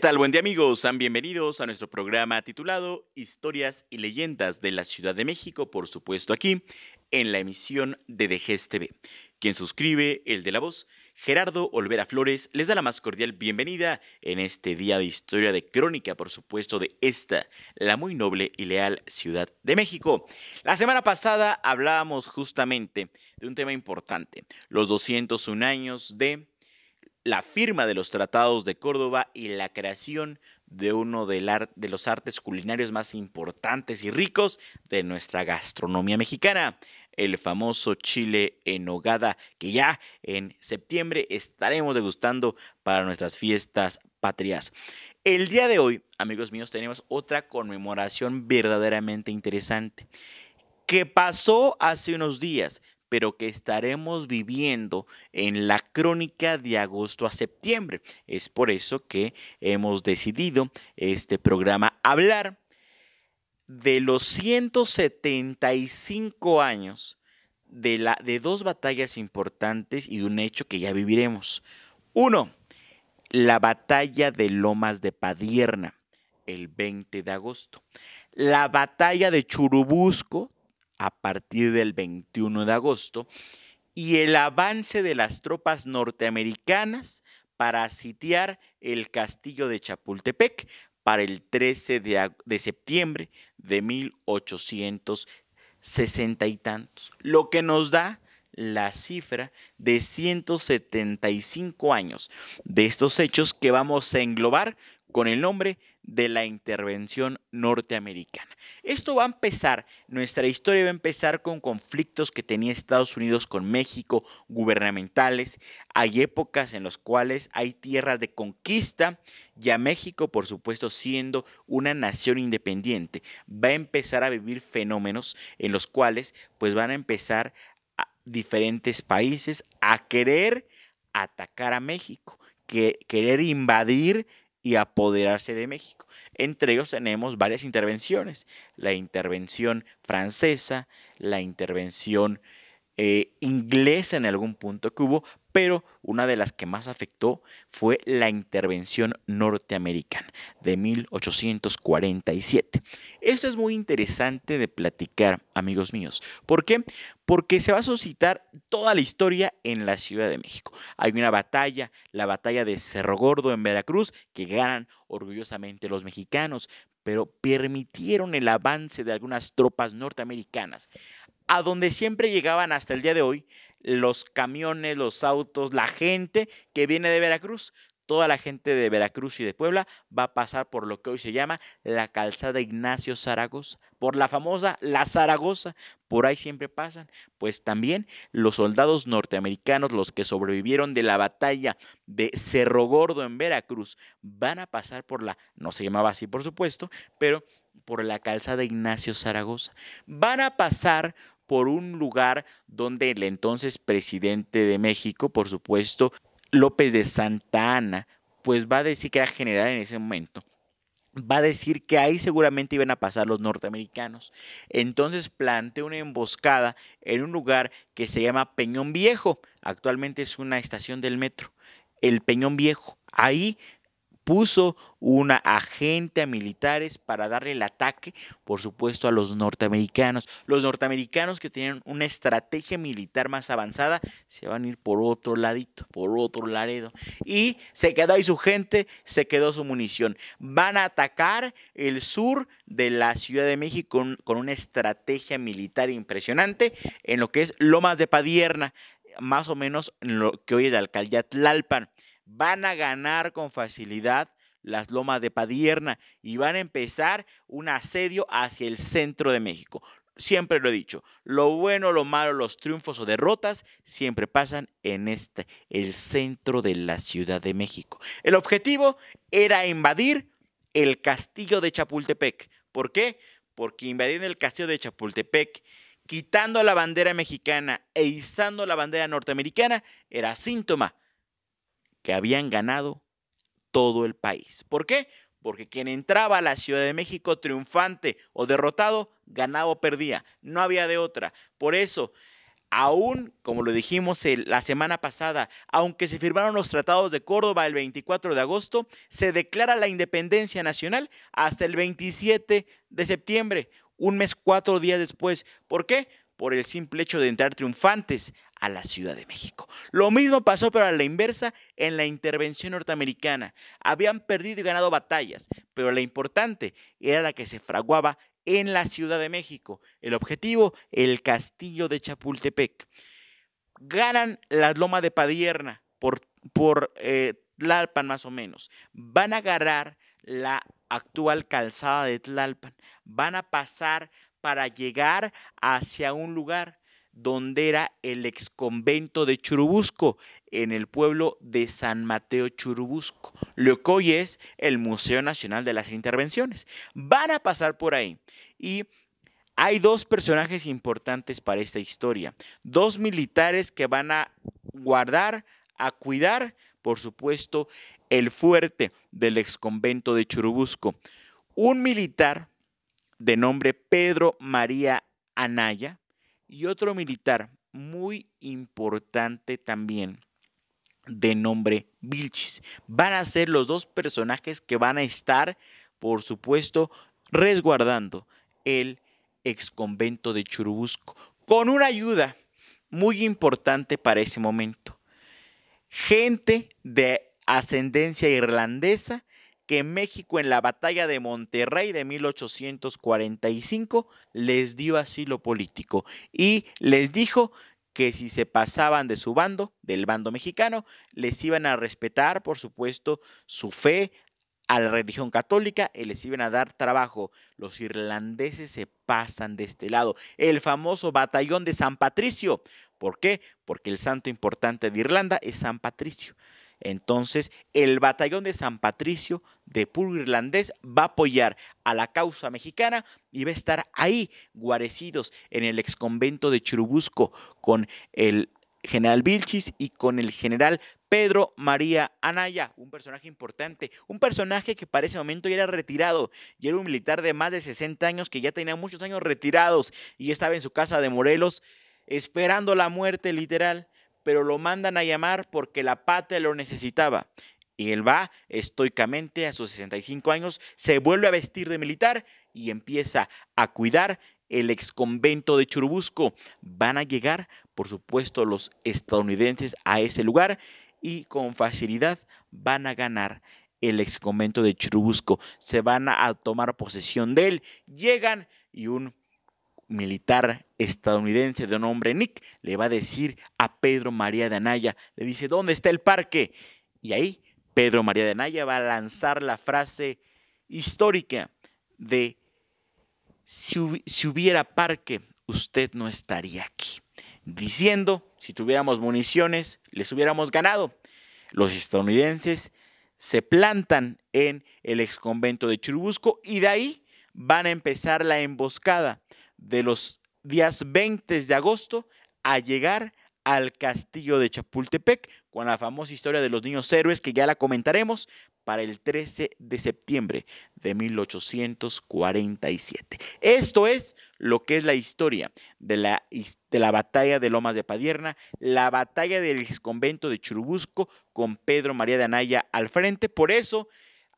¿Qué tal? Buen día amigos, sean bienvenidos a nuestro programa titulado Historias y Leyendas de la Ciudad de México, por supuesto aquí, en la emisión de DGS TV. Quien suscribe, el de la voz, Gerardo Olvera Flores, les da la más cordial bienvenida en este día de historia de crónica, por supuesto, de esta, la muy noble y leal Ciudad de México. La semana pasada hablábamos justamente de un tema importante, los 201 años de la firma de los tratados de Córdoba y la creación de uno de los artes culinarios más importantes y ricos de nuestra gastronomía mexicana, el famoso chile en hogada, que ya en septiembre estaremos degustando para nuestras fiestas patrias. El día de hoy, amigos míos, tenemos otra conmemoración verdaderamente interesante que pasó hace unos días, pero que estaremos viviendo en la crónica de agosto a septiembre. Es por eso que hemos decidido este programa hablar de los 175 años de, la, de dos batallas importantes y de un hecho que ya viviremos. Uno, la batalla de Lomas de Padierna, el 20 de agosto. La batalla de Churubusco, a partir del 21 de agosto y el avance de las tropas norteamericanas para sitiar el castillo de Chapultepec para el 13 de, septiembre de 1860 y tantos, lo que nos da la cifra de 175 años de estos hechos que vamos a englobar con el nombre de la intervención norteamericana. Esto va a empezar, nuestra historia va a empezar con conflictos que tenía Estados Unidos con México, gubernamentales. Hay épocas en las cuales hay tierras de conquista y a México, por supuesto, siendo una nación independiente, va a empezar a vivir fenómenos en los cuales pues van a empezar diferentes países a querer atacar a México, querer invadir y apoderarse de México. Entre ellos tenemos varias intervenciones, la intervención francesa, la intervención eh, inglesa en algún punto que hubo, pero una de las que más afectó fue la intervención norteamericana de 1847. Esto es muy interesante de platicar, amigos míos. ¿Por qué? Porque se va a suscitar toda la historia en la Ciudad de México. Hay una batalla, la batalla de Cerro Gordo en Veracruz, que ganan orgullosamente los mexicanos, pero permitieron el avance de algunas tropas norteamericanas a donde siempre llegaban hasta el día de hoy los camiones, los autos, la gente que viene de Veracruz. Toda la gente de Veracruz y de Puebla va a pasar por lo que hoy se llama la calzada Ignacio Zaragoza, por la famosa La Zaragoza, por ahí siempre pasan. Pues también los soldados norteamericanos, los que sobrevivieron de la batalla de Cerro Gordo en Veracruz, van a pasar por la, no se llamaba así por supuesto, pero por la calzada Ignacio Zaragoza. Van a pasar por un lugar donde el entonces presidente de México, por supuesto, López de Santa Ana, pues va a decir que era general en ese momento va a decir que ahí seguramente iban a pasar los norteamericanos. Entonces plantea una emboscada en un lugar que se llama Peñón Viejo. Actualmente es una estación del metro. El Peñón Viejo. Ahí puso una agente a militares para darle el ataque, por supuesto, a los norteamericanos. Los norteamericanos que tienen una estrategia militar más avanzada se van a ir por otro ladito, por otro laredo. Y se quedó ahí su gente, se quedó su munición. Van a atacar el sur de la Ciudad de México con, una estrategia militar impresionante en lo que es Lomas de Padierna, más o menos en lo que hoy es la alcaldía Tlalpan van a ganar con facilidad las lomas de Padierna y van a empezar un asedio hacia el centro de México. Siempre lo he dicho, lo bueno, lo malo, los triunfos o derrotas siempre pasan en este, el centro de la Ciudad de México. El objetivo era invadir el castillo de Chapultepec. ¿Por qué? Porque invadir el castillo de Chapultepec, quitando la bandera mexicana e izando la bandera norteamericana, era síntoma que habían ganado todo el país. ¿Por qué? Porque quien entraba a la Ciudad de México triunfante o derrotado, ganaba o perdía. No había de otra. Por eso, aún, como lo dijimos la semana pasada, aunque se firmaron los tratados de Córdoba el 24 de agosto, se declara la independencia nacional hasta el 27 de septiembre, un mes, cuatro días después. ¿Por qué? Por el simple hecho de entrar triunfantes a la Ciudad de México. Lo mismo pasó pero a la inversa en la intervención norteamericana. Habían perdido y ganado batallas, pero la importante era la que se fraguaba en la Ciudad de México. El objetivo, el castillo de Chapultepec. Ganan la Loma de Padierna por, por eh, Tlalpan más o menos. Van a agarrar la actual calzada de Tlalpan. Van a pasar para llegar hacia un lugar donde era el exconvento de Churubusco, en el pueblo de San Mateo Churubusco, lo que hoy es el Museo Nacional de las Intervenciones. Van a pasar por ahí y hay dos personajes importantes para esta historia, dos militares que van a guardar, a cuidar, por supuesto, el fuerte del exconvento de Churubusco. Un militar de nombre Pedro María Anaya, y otro militar muy importante también de nombre Vilchis. Van a ser los dos personajes que van a estar, por supuesto, resguardando el exconvento de Churubusco con una ayuda muy importante para ese momento. Gente de ascendencia irlandesa que México en la batalla de Monterrey de 1845 les dio asilo político y les dijo que si se pasaban de su bando, del bando mexicano, les iban a respetar, por supuesto, su fe a la religión católica y les iban a dar trabajo. Los irlandeses se pasan de este lado. El famoso batallón de San Patricio. ¿Por qué? Porque el santo importante de Irlanda es San Patricio. Entonces, el batallón de San Patricio de Puro Irlandés va a apoyar a la causa mexicana y va a estar ahí, guarecidos en el exconvento de Churubusco, con el general Vilchis y con el general Pedro María Anaya, un personaje importante, un personaje que para ese momento ya era retirado, y era un militar de más de 60 años que ya tenía muchos años retirados y estaba en su casa de Morelos esperando la muerte literal pero lo mandan a llamar porque la patria lo necesitaba. Y él va estoicamente a sus 65 años, se vuelve a vestir de militar y empieza a cuidar el ex convento de Churubusco. Van a llegar, por supuesto, los estadounidenses a ese lugar y con facilidad van a ganar el ex convento de Churubusco. Se van a tomar posesión de él, llegan y un militar estadounidense de nombre Nick le va a decir a Pedro María de Anaya, le dice, ¿dónde está el parque? Y ahí Pedro María de Anaya va a lanzar la frase histórica de, si, hubiera parque, usted no estaría aquí. Diciendo, si tuviéramos municiones, les hubiéramos ganado. Los estadounidenses se plantan en el exconvento de Churubusco y de ahí van a empezar la emboscada de los días 20 de agosto a llegar al castillo de Chapultepec con la famosa historia de los niños héroes que ya la comentaremos para el 13 de septiembre de 1847. Esto es lo que es la historia de la, de la batalla de Lomas de Padierna, la batalla del convento de Churubusco con Pedro María de Anaya al frente. Por eso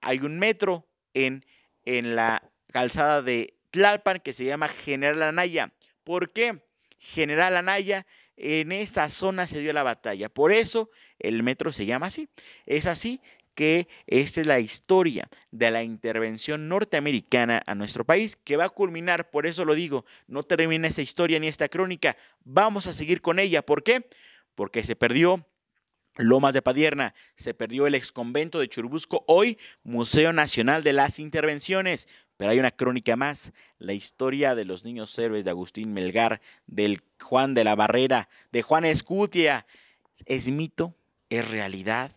hay un metro en, en la calzada de Tlalpan que se llama General Anaya. ¿Por qué? General Anaya, en esa zona se dio la batalla. Por eso el metro se llama así. Es así que esta es la historia de la intervención norteamericana a nuestro país, que va a culminar, por eso lo digo, no termina esta historia ni esta crónica, vamos a seguir con ella. ¿Por qué? Porque se perdió Lomas de Padierna, se perdió el exconvento de Churubusco, hoy Museo Nacional de las Intervenciones. Pero hay una crónica más, la historia de los niños héroes de Agustín Melgar, del Juan de la Barrera, de Juan Escutia. Es mito, es realidad,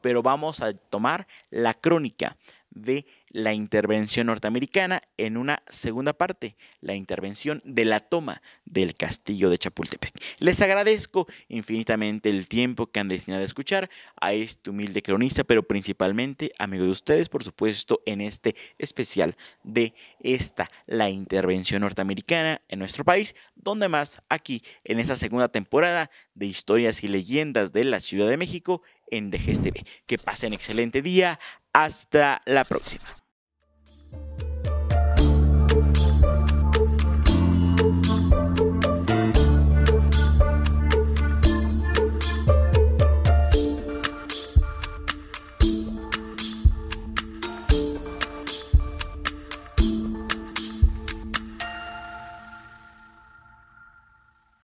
pero vamos a tomar la crónica de la intervención norteamericana en una segunda parte, la intervención de la toma del castillo de Chapultepec. Les agradezco infinitamente el tiempo que han destinado a escuchar a este humilde cronista, pero principalmente, amigo de ustedes, por supuesto, en este especial de esta, la intervención norteamericana en nuestro país, donde más aquí, en esta segunda temporada de historias y leyendas de la Ciudad de México en DGSTV. Que pasen excelente día. Hasta la próxima.